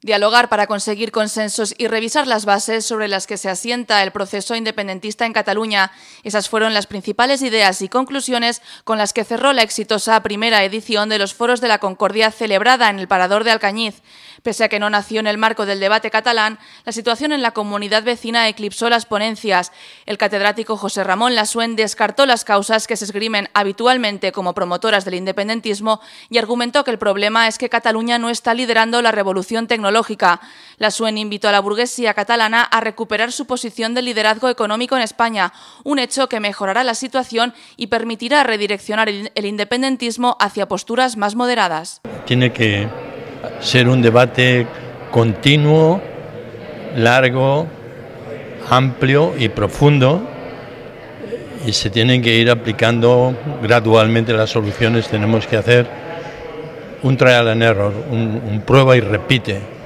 Dialogar para conseguir consensos y revisar las bases sobre las que se asienta el proceso independentista en Cataluña. Esas fueron las principales ideas y conclusiones con las que cerró la exitosa primera edición de los Foros de la Concordia celebrada en el Parador de Alcañiz. Pese a que no nació en el marco del debate catalán, la situación en la comunidad vecina eclipsó las ponencias. El catedrático José Ramón Lasuen descartó las causas que se esgrimen habitualmente como promotoras del independentismo y argumentó que el problema es que Cataluña no está liderando la revolución tecnológica la SUEN invitó a la burguesía catalana a recuperar su posición de liderazgo económico en España, un hecho que mejorará la situación y permitirá redireccionar el independentismo hacia posturas más moderadas. Tiene que ser un debate continuo, largo, amplio y profundo y se tienen que ir aplicando gradualmente las soluciones. Tenemos que hacer un trial and error, un prueba y repite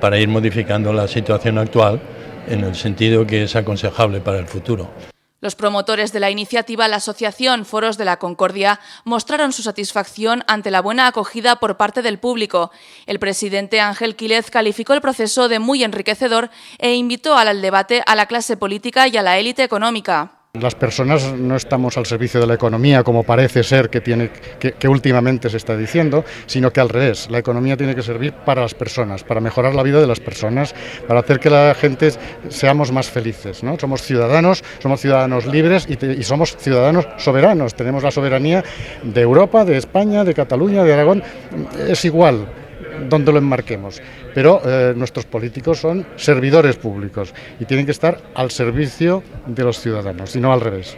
para ir modificando la situación actual en el sentido que es aconsejable para el futuro. Los promotores de la iniciativa, la Asociación Foros de la Concordia, mostraron su satisfacción ante la buena acogida por parte del público. El presidente Ángel Quílez calificó el proceso de muy enriquecedor e invitó al debate a la clase política y a la élite económica. Las personas no estamos al servicio de la economía como parece ser que, tiene, que, últimamente se está diciendo, sino que al revés, la economía tiene que servir para las personas, para mejorar la vida de las personas, para hacer que la gente seamos más felices. ¿no? Somos ciudadanos, somos ciudadanos libres y, y somos ciudadanos soberanos. Tenemos la soberanía de Europa, de España, de Cataluña, de Aragón, es igual donde lo enmarquemos. Pero eh, nuestros políticos son servidores públicos y tienen que estar al servicio de los ciudadanos y no al revés.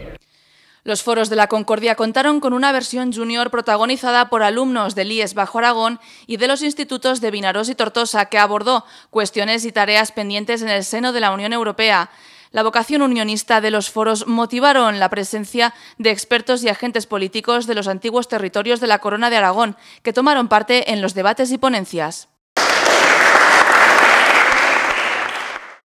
Los foros de la Concordia contaron con una versión junior protagonizada por alumnos del IES Bajo Aragón y de los institutos de Vinaros y Tortosa, que abordó cuestiones y tareas pendientes en el seno de la Unión Europea. La vocación unionista de los foros motivaron la presencia de expertos y agentes políticos de los antiguos territorios de la Corona de Aragón, que tomaron parte en los debates y ponencias.